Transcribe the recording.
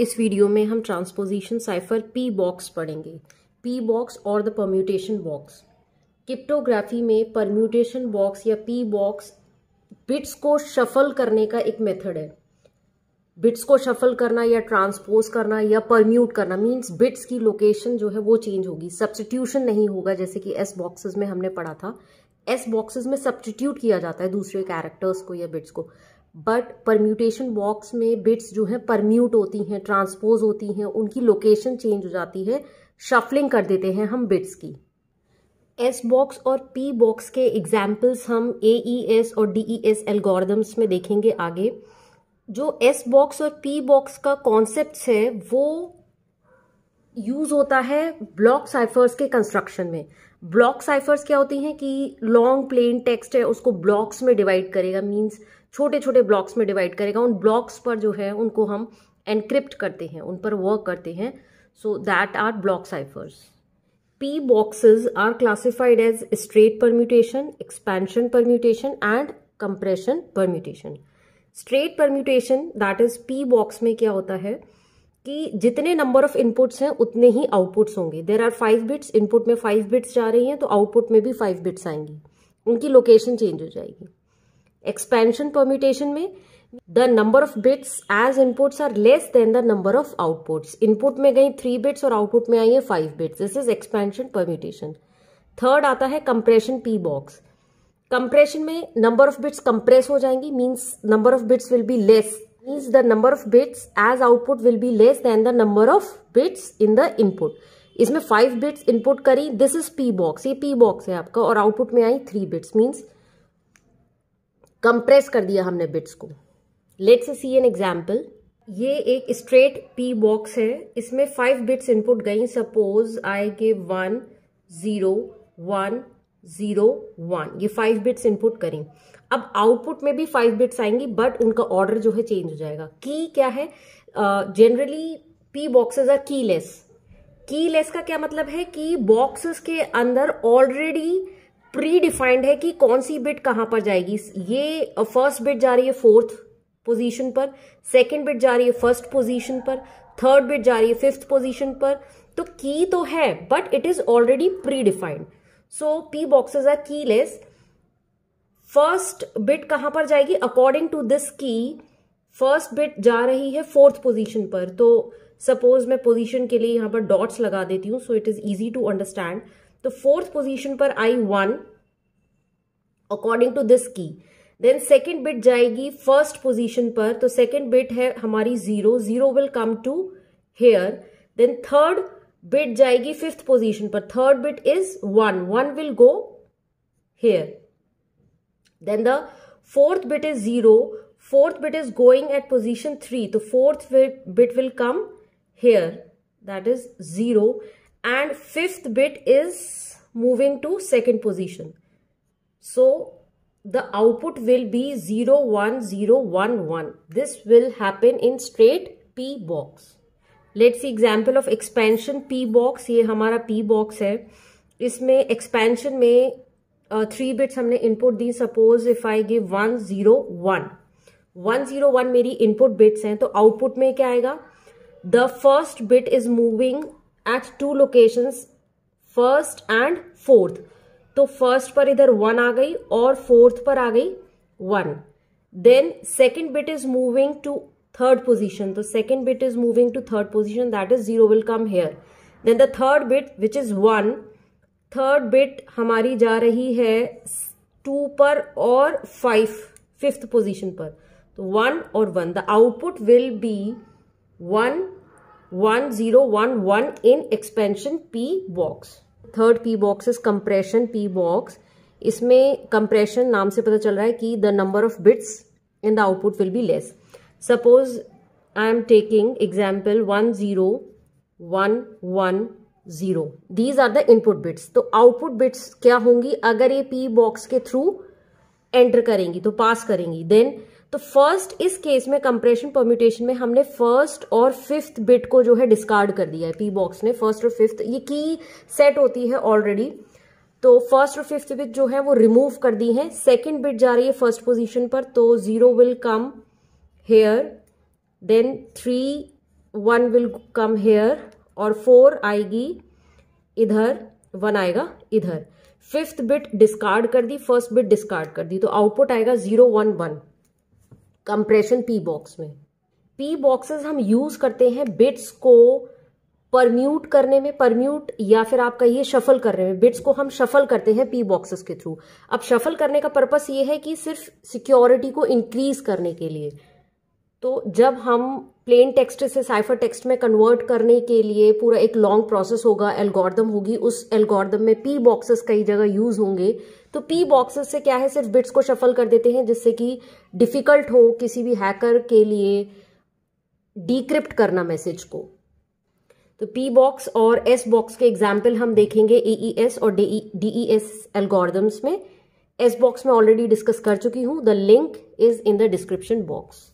इस वीडियो में हम ट्रांसपोजिशन साइफर पी बॉक्स पढ़ेंगे पी बॉक्स और द परम्यूटेशन बॉक्स क्रिप्टोग्राफी में परम्यूटेशन बॉक्स या पी बॉक्स बिट्स को शफल करने का एक मेथड है बिट्स को शफल करना या ट्रांसपोज करना या परम्यूट करना मींस बिट्स की लोकेशन जो है वो चेंज होगी सब्सटीट्यूशन नहीं होगा जैसे कि एस बॉक्सेस में हमने पढ़ा था एस बॉक्सेस में सब्सटीट्यूट किया जाता है दूसरे कैरेक्टर्स को या बिट्स को बट परम्यूटेशन बॉक्स में बिट्स जो है परम्यूट होती हैं ट्रांसपोज होती हैं उनकी लोकेशन चेंज हो जाती है शफलिंग कर देते हैं हम बिट्स की एस बॉक्स और पी बॉक्स के एग्जाम्पल्स हम ए ई एस और डी ई एस एल्गोरिदम्स में देखेंगे आगे जो एस बॉक्स और पी बॉक्स का कॉन्सेप्ट है वो यूज होता है ब्लॉक साइफर्स के कंस्ट्रक्शन में ब्लॉक साइफर्स क्या होती हैं कि लॉन्ग प्लेन टेक्स्ट है उसको ब्लॉक्स में डिवाइड करेगा मींस छोटे छोटे ब्लॉक्स में डिवाइड करेगा उन ब्लॉक्स पर जो है उनको हम एनक्रिप्ट करते हैं उन पर वर्क करते हैं so that are block ciphers P boxes are classified as straight permutation expansion permutation and compression permutation straight permutation that is P box में क्या होता है कि जितने नंबर ऑफ इनपुट्स हैं उतने ही आउटपुट्स होंगे there are five bits input में फाइव बिट्स जा रही हैं तो आउटपुट में भी फाइव बिट्स आएंगी उनकी लोकेशन चेंज हो जाएगी एक्सपेंशन परम्यूटेशन में the number of bits as inputs are less than the number of outputs input में गई थ्री बिट्स और आउटपुट में आई है five bits this is expansion permutation third आता है कंप्रेशन पी बॉक्स कंप्रेशन में नंबर ऑफ बिट्स कंप्रेस हो जाएंगी means number of bits will be less means the number of bits as output will be less than the number of bits in the input इसमें five bits input करी this is P box ये P box है आपका और output में आई three bits means compress कर दिया हमने बिट्स को लेट्स सी एन एग्जाम्पल ये एक स्ट्रेट पी बॉक्स है इसमें फाइव बिट्स इनपुट गई suppose I give one zero one zero one ये फाइव बिट्स इनपुट करें अब आउटपुट में भी फाइव बिट्स आएंगी बट उनका ऑर्डर जो है चेंज हो जाएगा की क्या है generally P boxes are keyless keyless का क्या मतलब है कि बॉक्सेस के अंदर ऑलरेडी प्री डिफाइंड है कि कौन सी बिट कहां पर जाएगी ये फर्स्ट बिट जा रही है फोर्थ पोजीशन पर सेकंड बिट जा रही है फर्स्ट पोजीशन पर थर्ड बिट जा रही है फिफ्थ पोजीशन पर तो की तो है but it is already predefined so P boxes are keyless first bit कहां पर जाएगी according to this key first bit जा रही है फोर्थ पोजीशन पर तो सपोज मैं पोजीशन के लिए यहां पर डॉट्स लगा देती हूं so it is easy to understand तो फोर्थ पोजीशन पर आई one according to this key then second bit जाएगी फर्स्ट पोजीशन पर तो सेकेंड बिट है हमारी zero zero will come to here then third bit jayegi fifth position but third bit is one one will go here then the fourth bit is zero. Fourth bit is going at position three the fourth bit will come here that is zero and fifth bit is moving to second position so the output will be 01011 this will happen in straight p box let's example of expansion P box ये हमारा P box है इसमें expansion में three uh, bits हमने input दी suppose if I give one zero one one zero one मेरी input bits हैं तो आउटपुट में क्या आएगा the first bit is moving at two location first and fourth तो फर्स्ट पर इधर वन आ गई और फोर्थ पर आ गई one then second bit is moving to third position. the second bit is moving to third position that is zero will come here. Then the third bit which is 1. Third bit hamari ja rahi hai 2 par aur 5 fifth position par so 1 or 1. The output will be 1 1 0 1 1 in expansion P box. Third P box is compression P box. इसमें compression नाम से पता चल रहा है कि the number of bits in the output will be less suppose i am taking example 10110 these are the input bits तो output bits क्या होंगी अगर ये p box के through enter करेंगी तो pass करेंगी then तो फर्स्ट इस केस में कंप्रेशन परम्यूटेशन में हमने फर्स्ट और फिफ्थ बिट को जो है डिस्कार्ड कर दिया है पी बॉक्स ने फर्स्ट और फिफ्थ ये की सेट होती है ऑलरेडी तो फर्स्ट और फिफ्थ बिट जो है वो रिमूव कर दी है सेकंड बिट जा रही है फर्स्ट पोजीशन पर तो zero will come here then 3 1 will come here और 4 आएगी इधर वन आएगा इधर फिफ्थ बिट डिस्कार्ड कर दी फर्स्ट बिट डिस्कार्ड कर दी तो आउटपुट आएगा zero one one compression P box में पी बॉक्सेस हम यूज करते हैं बिट्स को परम्यूट करने में परम्यूट या फिर आप कहिए शफल करने में बिट्स को हम शफल करते हैं पी बॉक्सेस के थ्रू अब शफल करने का पर्पस ये है कि सिर्फ सिक्योरिटी को इंक्रीज करने के लिए तो जब हम प्लेन टेक्स्ट से साइफर टेक्स्ट में कन्वर्ट करने के लिए पूरा एक लॉन्ग प्रोसेस होगा एल्गोर्दम होगी उस एल्गोर्दम में पी बॉक्सेस कई जगह यूज होंगे तो पी बॉक्सेस से क्या है सिर्फ बिट्स को शफल कर देते हैं जिससे कि डिफिकल्ट हो किसी भी हैकर के लिए डिक्रिप्ट करना मैसेज को तो पी बॉक्स और एस बॉक्स के एग्जाम्पल हम देखेंगे एस e और एस एल्गोर्दम्स e, e में एस बॉक्स में ऑलरेडी डिस्कस कर चुकी हूं the link is in the description box